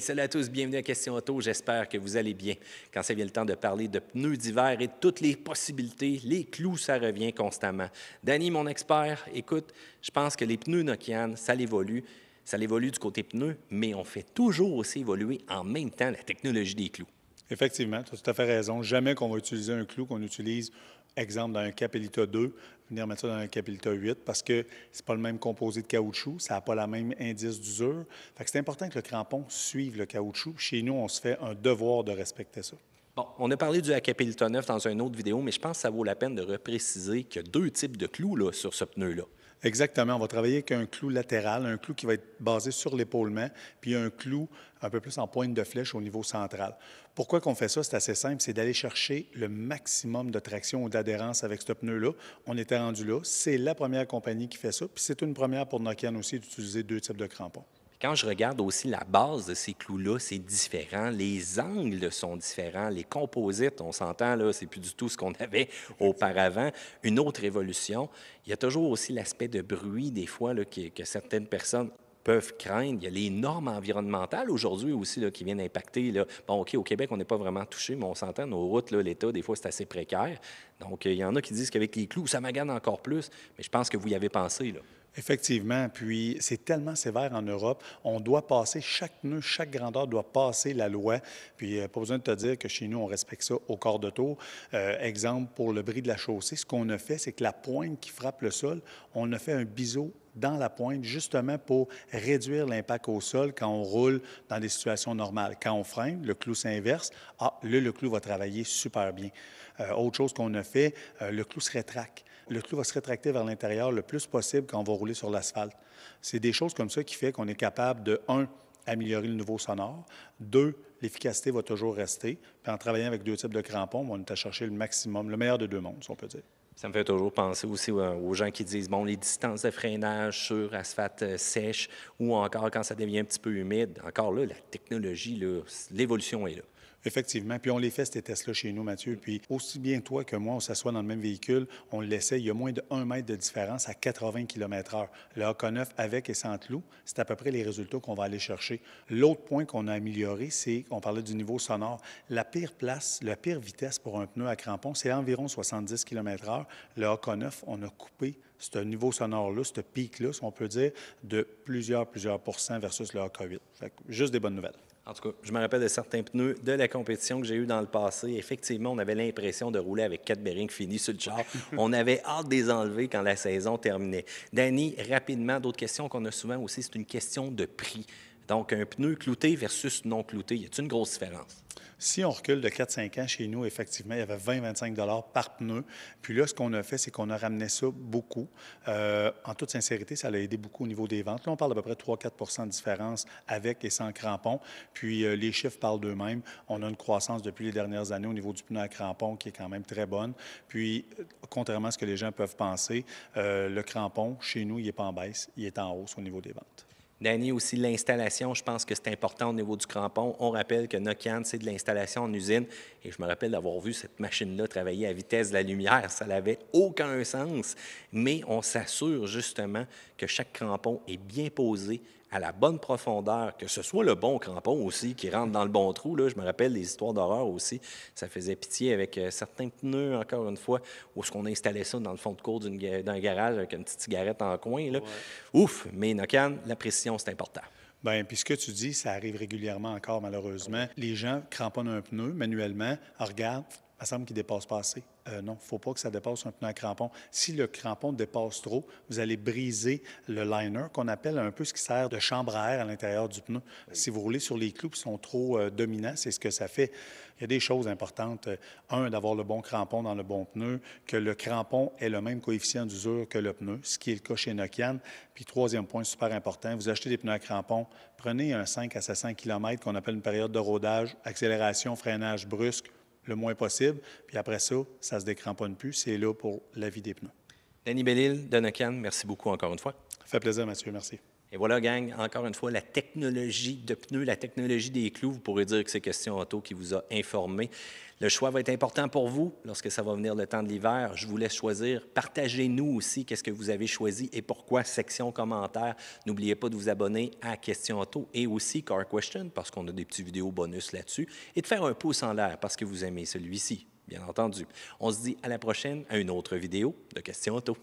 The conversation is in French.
salut à tous, bienvenue à Question Auto. J'espère que vous allez bien. Quand ça vient le temps de parler de pneus d'hiver et de toutes les possibilités, les clous, ça revient constamment. Danny, mon expert, écoute, je pense que les pneus Nokian, ça l'évolue. Ça l'évolue du côté pneu, mais on fait toujours aussi évoluer en même temps la technologie des clous. Effectivement, tu as tout à fait raison. Jamais qu'on va utiliser un clou qu'on utilise, exemple, dans un Capelita 2, venir mettre ça dans un Capelita 8 parce que c'est pas le même composé de caoutchouc, ça n'a pas la même indice d'usure. c'est important que le crampon suive le caoutchouc. Chez nous, on se fait un devoir de respecter ça. Bon, on a parlé du Acapelito 9 dans une autre vidéo, mais je pense que ça vaut la peine de repréciser qu'il y a deux types de clous là, sur ce pneu-là. Exactement. On va travailler avec un clou latéral, un clou qui va être basé sur l'épaulement, puis un clou un peu plus en pointe de flèche au niveau central. Pourquoi qu'on fait ça? C'est assez simple. C'est d'aller chercher le maximum de traction ou d'adhérence avec ce pneu-là. On était rendu là. C'est la première compagnie qui fait ça. Puis c'est une première pour Nokian aussi d'utiliser deux types de crampons. Quand je regarde aussi la base de ces clous-là, c'est différent. Les angles sont différents. Les composites, on s'entend, là, c'est plus du tout ce qu'on avait auparavant. Une autre évolution. Il y a toujours aussi l'aspect de bruit, des fois, que certaines personnes peuvent craindre. Il y a les normes environnementales aujourd'hui aussi qui viennent impacter. Là. Bon, OK, au Québec, on n'est pas vraiment touché, mais on s'entend, nos routes, l'État, des fois, c'est assez précaire. Donc, il y en a qui disent qu'avec les clous, ça magane encore plus, mais je pense que vous y avez pensé. Là. Effectivement, puis c'est tellement sévère en Europe. On doit passer, chaque nœud, chaque grandeur doit passer la loi. Puis euh, pas besoin de te dire que chez nous, on respecte ça au corps de tour. Euh, exemple, pour le bris de la chaussée, ce qu'on a fait, c'est que la pointe qui frappe le sol, on a fait un biseau dans la pointe, justement pour réduire l'impact au sol quand on roule dans des situations normales. Quand on freine, le clou s'inverse. Ah, le clou va travailler super bien. Euh, autre chose qu'on a fait, euh, le clou se rétracte. Le clou va se rétracter vers l'intérieur le plus possible quand on va rouler sur l'asphalte. C'est des choses comme ça qui fait qu'on est capable de, un, améliorer le nouveau sonore. Deux, l'efficacité va toujours rester. Puis en travaillant avec deux types de crampons, on est à chercher le maximum, le meilleur de deux mondes, si on peut dire. Ça me fait toujours penser aussi euh, aux gens qui disent, bon, les distances de freinage sur asphalte euh, sèche ou encore quand ça devient un petit peu humide. Encore là, la technologie, l'évolution est là. Effectivement. Puis on les fait, ces tests-là, chez nous, Mathieu. Puis aussi bien toi que moi, on s'assoit dans le même véhicule, on l'essaie. Il y a moins de 1 mètre de différence à 80 km/h. Le AK9 avec et sans clou, c'est à peu près les résultats qu'on va aller chercher. L'autre point qu'on a amélioré, c'est, qu'on parlait du niveau sonore. La pire place, la pire vitesse pour un pneu à crampons, c'est environ 70 km/h. Le AK9, on a coupé ce niveau sonore-là, ce pic-là, on peut dire, de plusieurs, plusieurs pourcents versus le AK8. Fait juste des bonnes nouvelles. En tout cas, je me rappelle de certains pneus de la compétition que j'ai eu dans le passé. Effectivement, on avait l'impression de rouler avec quatre bearings finis sur le char. on avait hâte de les enlever quand la saison terminait. Danny, rapidement, d'autres questions qu'on a souvent aussi, c'est une question de prix. Donc, un pneu clouté versus non clouté, y a-t-il une grosse différence? Si on recule de 4-5 ans chez nous, effectivement, il y avait 20-25 par pneu. Puis là, ce qu'on a fait, c'est qu'on a ramené ça beaucoup. Euh, en toute sincérité, ça a aidé beaucoup au niveau des ventes. Là, on parle d'à peu près 3-4 de différence avec et sans crampons. Puis euh, les chiffres parlent d'eux-mêmes. On a une croissance depuis les dernières années au niveau du pneu à crampon qui est quand même très bonne. Puis, euh, contrairement à ce que les gens peuvent penser, le crampon, chez nous, il n'est pas en baisse, il est en hausse au niveau des ventes. Danny, aussi l'installation, je pense que c'est important au niveau du crampon. On rappelle que Nokian, c'est de l'installation en usine. Et je me rappelle d'avoir vu cette machine-là travailler à vitesse de la lumière. Ça n'avait aucun sens. Mais on s'assure justement que chaque crampon est bien posé, à la bonne profondeur, que ce soit le bon crampon aussi qui rentre dans le bon trou. Là, je me rappelle des histoires d'horreur aussi. Ça faisait pitié avec euh, certains pneus, encore une fois, où ce qu'on installait ça dans le fond de cours d'un garage avec une petite cigarette en coin. Là. Ouf! Mais Nocan, la précision, c'est important. Bien, puis ce que tu dis, ça arrive régulièrement encore, malheureusement. Ah Les gens cramponnent un pneu manuellement, ah, regardent, ça semble qu'il dépasse pas assez. Euh, non, il ne faut pas que ça dépasse un pneu à crampon. Si le crampon dépasse trop, vous allez briser le liner, qu'on appelle un peu ce qui sert de chambre à air à l'intérieur du pneu. Si vous roulez sur les clous qui sont trop euh, dominants, c'est ce que ça fait. Il y a des choses importantes. Euh, un, d'avoir le bon crampon dans le bon pneu, que le crampon ait le même coefficient d'usure que le pneu, ce qui est le cas chez Nokian. Puis troisième point super important, vous achetez des pneus à crampons, prenez un 5 à 700 km qu'on appelle une période de rodage, accélération, freinage brusque, le moins possible. Puis après ça, ça ne se décramponne plus. C'est là pour la vie des pneus. Danny Bellil, Donocan, merci beaucoup encore une fois. Ça fait plaisir, Mathieu. Merci. Et voilà, gang, encore une fois, la technologie de pneus, la technologie des clous, vous pourrez dire que c'est Question Auto qui vous a informé. Le choix va être important pour vous lorsque ça va venir le temps de l'hiver. Je vous laisse choisir. Partagez-nous aussi qu'est-ce que vous avez choisi et pourquoi. Section commentaire. N'oubliez pas de vous abonner à Question Auto et aussi Car Question parce qu'on a des petites vidéos bonus là-dessus et de faire un pouce en l'air parce que vous aimez celui-ci, bien entendu. On se dit à la prochaine à une autre vidéo de Question Auto.